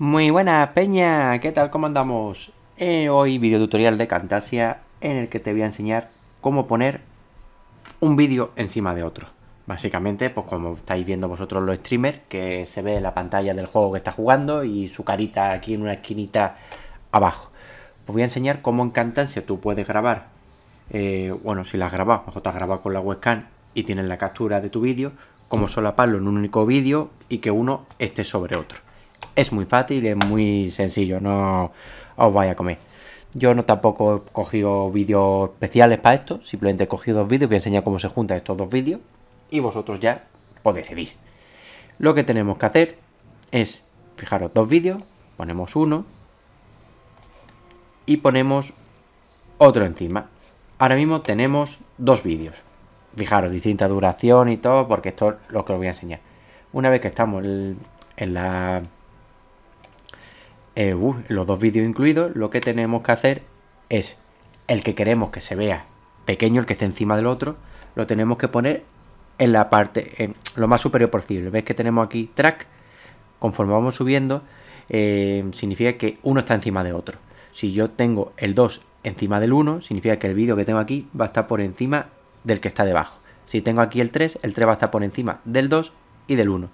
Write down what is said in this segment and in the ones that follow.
Muy buenas peña, ¿qué tal? ¿Cómo andamos? Eh, hoy video tutorial de Cantasia en el que te voy a enseñar cómo poner un vídeo encima de otro. Básicamente, pues como estáis viendo vosotros los streamers, que se ve la pantalla del juego que está jugando y su carita aquí en una esquinita abajo. Os voy a enseñar cómo en Camtasia tú puedes grabar, eh, bueno, si la has grabado, mejor te has grabado con la webcam y tienes la captura de tu vídeo, cómo solaparlo en un único vídeo y que uno esté sobre otro es muy fácil, es muy sencillo, no os vaya a comer. Yo no tampoco he cogido vídeos especiales para esto, simplemente he cogido dos vídeos, voy a enseñar cómo se juntan estos dos vídeos y vosotros ya os pues decidís. Lo que tenemos que hacer es, fijaros, dos vídeos, ponemos uno y ponemos otro encima. Ahora mismo tenemos dos vídeos. Fijaros, distinta duración y todo, porque esto es lo que os voy a enseñar. Una vez que estamos en la eh, uh, los dos vídeos incluidos, lo que tenemos que hacer es el que queremos que se vea pequeño, el que esté encima del otro, lo tenemos que poner en la parte, lo más superior posible. ¿Ves que tenemos aquí track? Conforme vamos subiendo, eh, significa que uno está encima de otro. Si yo tengo el 2 encima del 1, significa que el vídeo que tengo aquí va a estar por encima del que está debajo. Si tengo aquí el 3, el 3 va a estar por encima del 2 y del 1.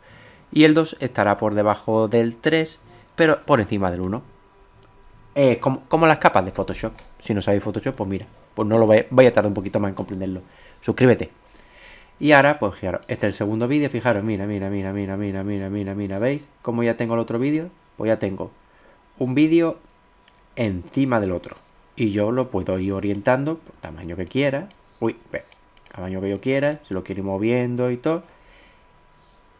Y el 2 estará por debajo del 3 pero por encima del uno Eh, como, las capas de Photoshop. Si no sabéis Photoshop, pues mira, pues no lo voy a tardar un poquito más en comprenderlo. Suscríbete. Y ahora, pues fijaros, este es el segundo vídeo, fijaros, mira, mira, mira, mira, mira, mira, mira, mira, ¿veis? Como ya tengo el otro vídeo, pues ya tengo un vídeo encima del otro. Y yo lo puedo ir orientando por pues, tamaño que quiera. Uy, ve, tamaño que yo quiera, si lo quiero ir moviendo y todo.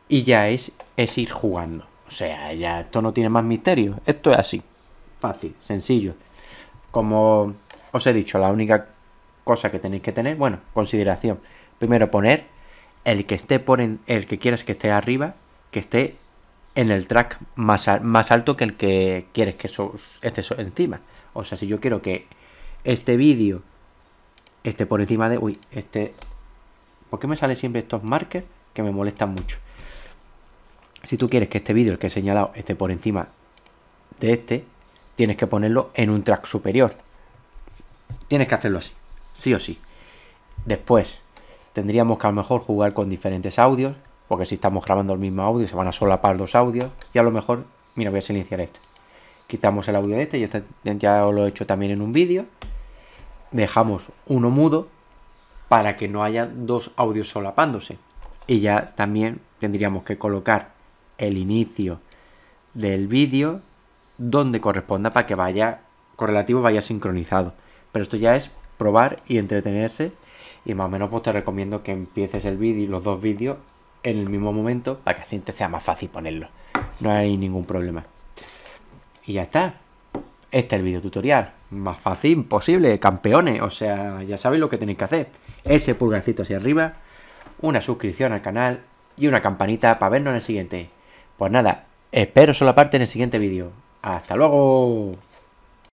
Y ya es, es ir jugando. O sea, ya esto no tiene más misterio. Esto es así. Fácil, sencillo. Como os he dicho, la única cosa que tenéis que tener, bueno, consideración. Primero poner el que esté el que quieras que esté arriba, que esté en el track más, alto que el que quieres que esté encima. O sea, si yo quiero que este vídeo esté por encima de. Uy, este. ¿Por qué me salen siempre estos markers que me molestan mucho? Si tú quieres que este vídeo, el que he señalado, esté por encima de este, tienes que ponerlo en un track superior. Tienes que hacerlo así, sí o sí. Después, tendríamos que a lo mejor jugar con diferentes audios, porque si estamos grabando el mismo audio, se van a solapar dos audios, y a lo mejor, mira, voy a silenciar este. Quitamos el audio de este, y este ya lo he hecho también en un vídeo. Dejamos uno mudo para que no haya dos audios solapándose. Y ya también tendríamos que colocar el inicio del vídeo donde corresponda para que vaya correlativo, vaya sincronizado. Pero esto ya es probar y entretenerse. Y más o menos pues te recomiendo que empieces el vídeo, y los dos vídeos, en el mismo momento para que así te sea más fácil ponerlo. No hay ningún problema. Y ya está. Este es el vídeo tutorial. Más fácil, imposible, campeones. O sea, ya sabéis lo que tenéis que hacer. Ese pulgarcito hacia arriba, una suscripción al canal y una campanita para vernos en el siguiente. Pues nada, espero parte en el siguiente vídeo. ¡Hasta luego!